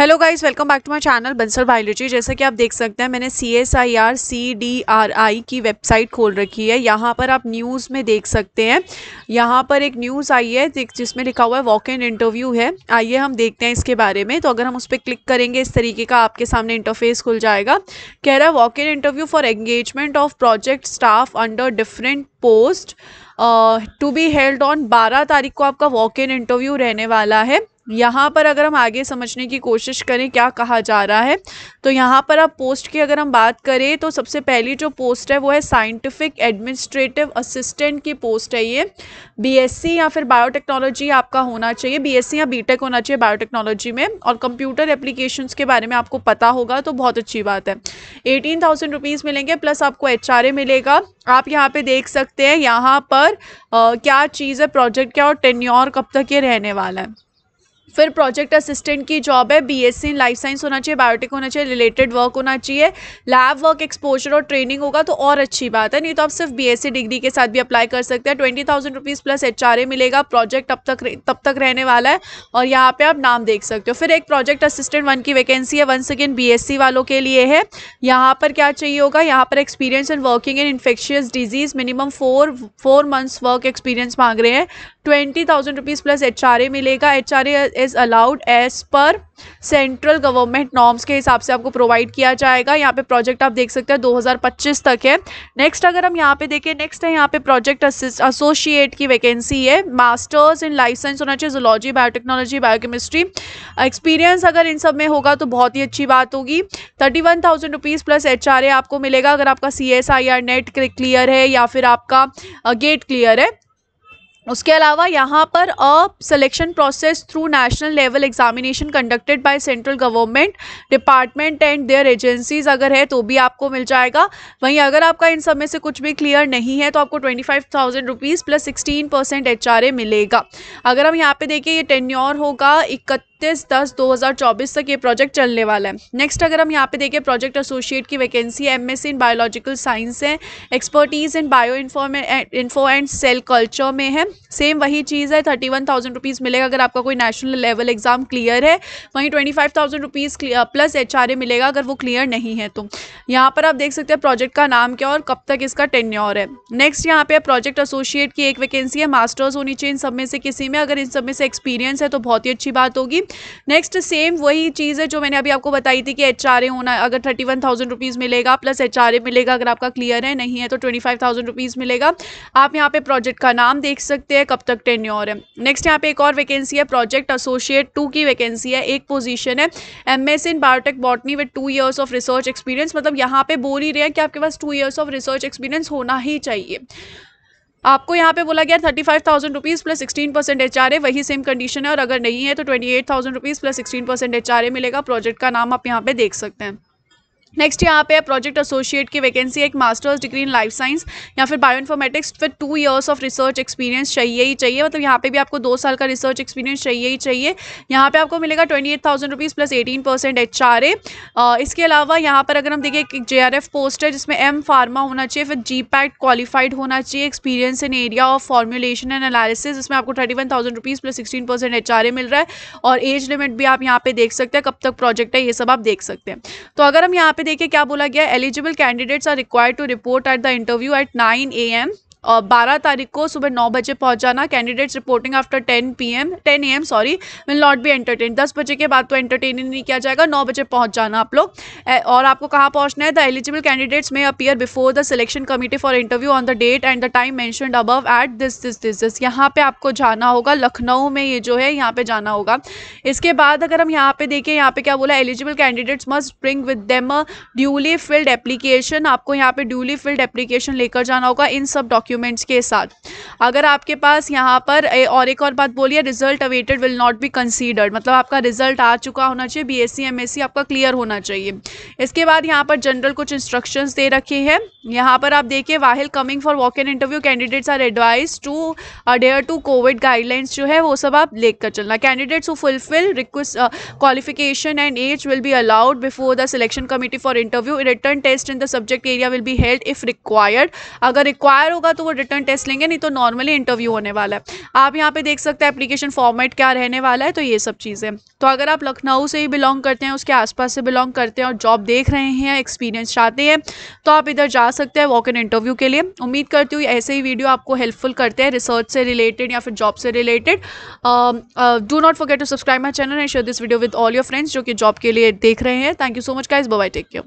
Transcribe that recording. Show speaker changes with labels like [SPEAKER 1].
[SPEAKER 1] hello guys welcome back to my channel Bansal biology जैसा कि आप देख सकते हैं मैंने C S I R C D R I की वेबसाइट खोल रखी है यहाँ पर आप न्यूज़ में देख सकते हैं यहाँ पर एक न्यूज़ आई है जिसमें लिखा हुआ है वॉक इन इंटरव्यू है आइए हम देखते हैं इसके बारे में तो अगर हम उस पर क्लिक करेंगे इस तरीके का आपके सामने इंटरफेस खुल जाएगा कह रहा है walk in interview for engagement of project staff under different post to be held on बारह तारीख को आपका वॉक इन इंटरव्यू रहने वाला है यहाँ पर अगर हम आगे समझने की कोशिश करें क्या कहा जा रहा है तो यहाँ पर आप पोस्ट की अगर हम बात करें तो सबसे पहली जो पोस्ट है वो है साइंटिफिक एडमिनिस्ट्रेटिव असिस्टेंट की पोस्ट है ये बीएससी या फिर बायोटेक्नोलॉजी आपका होना चाहिए बीएससी या बीटेक होना चाहिए बायोटेक्नोलॉजी में और कंप्यूटर एप्लीकेशन के बारे में आपको पता होगा तो बहुत अच्छी बात है एटीन थाउजेंड रुपीज़ मिलेंगे प्लस आपको एच मिलेगा आप यहाँ पर देख सकते हैं यहाँ पर आ, क्या चीज़ है प्रोजेक्ट क्या और टेन्योर कब तक ये रहने वाला है फिर प्रोजेक्ट असिस्टेंट की जॉब है बीएससी इन लाइफ साइंस होना चाहिए बायोटेक होना चाहिए रिलेटेड वर्क होना चाहिए लैब वर्क एक्सपोजर और ट्रेनिंग होगा तो और अच्छी बात है नहीं तो आप सिर्फ बीएससी डिग्री के साथ भी अप्लाई कर सकते हैं twenty thousand rupees plus H मिलेगा प्रोजेक्ट अब तक तब तक रहने वाला है और यहाँ पर आप नाम देख सकते हो फिर एक प्रोजेक्ट असिस्टेंट वन की वैकेंसी है वन सेकेंड बी वालों के लिए है यहाँ पर क्या चाहिए होगा यहाँ पर experience in working in infectious disease minimum four four months work experience मांग रहे हैं twenty thousand rupees plus H मिलेगा H is allowed as per central government norms के हिसाब से आपको प्रोवाइड किया जाएगा यहाँ पे प्रोजेक्ट आप देख सकते हैं 2025 तक है नेक्स्ट अगर हम यहाँ पे देखें नेक्स्ट है यहाँ पे प्रोजेक्ट असोसिएट की वैकेंसी है मास्टर्स इन लाइसेंस होना चाहिए जोलॉजी बायोटेक्नोलॉजी बायोकेमिस्ट्री एक्सपीरियंस अगर इन सब में होगा तो बहुत ही अच्छी बात होगी thirty one thousand rupees plus H R A आपको मिलेगा अगर आपका C S I R NET clear है या फिर आपका गेट क्लियर है उसके अलावा यहाँ पर uh selection process through national level examination conducted by central government department and their agencies अगर है तो भी आपको मिल जाएगा वहीं अगर आपका इन सब में से कुछ भी क्लियर नहीं है तो आपको twenty five thousand rupees plus sixteen percent H मिलेगा अगर हम यहाँ पे देखें ये टेन्योर होगा इकतीस इकतीस दस दो तक ये प्रोजेक्ट चलने वाला है नेक्स्ट अगर हम यहाँ पे देखें प्रोजेक्ट एसोसिएट की वैकेंसी है एम इन बायोलॉजिकल साइंस है expertise in bio info and cell culture में है सेम वही चीज़ है थर्टी वन थाउजेंड रुपीज़ मिलेगा अगर आपका कोई नेशनल लेवल एग्ज़ाम क्लियर है वहीं twenty five thousand rupees plus H R A मिलेगा अगर वो क्लियर नहीं है तो यहाँ पर आप देख सकते हैं प्रोजेक्ट का नाम क्या और कब तक इसका टेन्योर है नेक्स्ट यहाँ पे प्रोजेक्ट एसोसिएट की एक वैकेंसी है मास्टर्स होनी चाहिए इन सब में से किसी में अगर इन सब में से एक्सपीरियंस है तो बहुत ही अच्छी बात होगी नेक्स्ट सेम वही चीज़ है जो मैंने अभी आपको बताई थी कि एच होना अगर थर्टी वन थाउजेंड रुपीज़ मिलेगा प्लस एच मिलेगा अगर आपका क्लियर है नहीं है तो ट्वेंटी फाइव थाउजेंड रुपीज़ मिलेगा आप यहाँ पे प्रोजेक्ट का नाम देख सकते हैं कब तक टेन्योर है नेक्स्ट यहाँ पे एक और वैकेंसी है प्रोजेक्ट एसोसिएट टू की वैकेंसी है एक पोजिशन है M S in biotech botany with two years of research experience मतलब यहाँ पे बोल ही रहे हैं कि आपके पास two years of research experience होना ही चाहिए आपको यहाँ पे बोला गया thirty five thousand rupees plus sixteen percent H R A वही सेम कंडीशन है और अगर नहीं है तो twenty eight thousand rupees plus sixteen percent H R A मिलेगा प्रोजेक्ट का नाम आप यहाँ पे देख सकते हैं नेक्स्ट यहाँ पे है प्रोजेक्ट एसोसिएट की वैकेंसी एक masters degree in life science या फिर बायो इन्फॉर्मेटिक्स फिर two years of research experience चाहिए ही चाहिए मतलब यहाँ पे भी आपको दो साल का रिसर्च एक्सपीरियंस चाहिए ही चाहिए यहाँ पे आपको मिलेगा twenty eight thousand rupees plus eighteen percent H R A इसके अलावा यहाँ पर अगर हम देखिए एक जे आर एफ पोस्ट है जिसमें एम फार्मा होना चाहिए फिर जी पैट क्वालिफाइड होना चाहिए experience in area of formulation and analysis इसमें आपको thirty one thousand rupees plus sixteen percent H R A मिल रहा है और एज लिमिट भी आप यहाँ पे देख सकते हैं कब तक प्रोजेक्ट है ये सब आप देख सकते हैं तो अगर हम यहाँ पे देखिए क्या बोला गया eligible candidates are required to report at the interview at nine A M बारह तारीख को सुबह नौ बजे पहुंचाना जाना candidates reporting after ten P M ten A M sorry will not be entertain दस बजे के बाद तो एंटरटेन ही नहीं किया जाएगा नौ बजे पहुंच जाना आप लोग और आपको कहाँ पहुंचना है the eligible candidates may appear before the selection committee for interview on the date and the time mentioned above at this this this this यहाँ पे आपको जाना होगा लखनऊ में ये जो है यहाँ पे जाना होगा इसके बाद अगर हम यहाँ पे देखें यहाँ पे क्या बोला eligible candidates must bring with them duly filled application आपको यहाँ पे ड्यूली फिल्ड एप्लीकेशन लेकर जाना होगा इन सब डॉक्यूमेंट डॉक्यूमेंट्स के साथ अगर आपके पास यहाँ पर ए, और एक और बात बोलिए result awaited will not be considered मतलब आपका रिजल्ट आ चुका होना चाहिए बी एस सी आपका क्लियर होना चाहिए इसके बाद यहाँ पर जनरल कुछ इंस्ट्रक्शन दे रखे हैं यहाँ पर आप देखिए while coming for walk and interview candidates are advise to adhere to Covid guidelines जो है वो सब आप लेकर चलना candidates who fulfil request qualification and age will be allowed before the selection committee for interview written test in the subject area will be held if required अगर require होगा तो वो रिटर्न टेस्ट लेंगे नहीं तो नॉर्मली इंटरव्यू होने वाला है आप यहाँ पे देख सकते हैं एप्लीकेशन फॉर्मेट क्या रहने वाला है तो ये सब चीज़ें तो अगर आप लखनऊ से ही बिलोंग करते हैं उसके आसपास से बिलोंग करते हैं और जॉब देख रहे हैं एक्सपीरियंस चाहते हैं तो आप इधर जा सकते हैं वॉक इन इंटरव्यू के लिए उम्मीद करती हूँ ऐसे ही वीडियो आपको हेल्पफुल करते हैं रिसर्च से रिलेटेड या फिर जॉब से related do not forget to subscribe my channel and share this video with all your friends जो कि जॉब के लिए देख रहे हैं thank you so much guys bye take care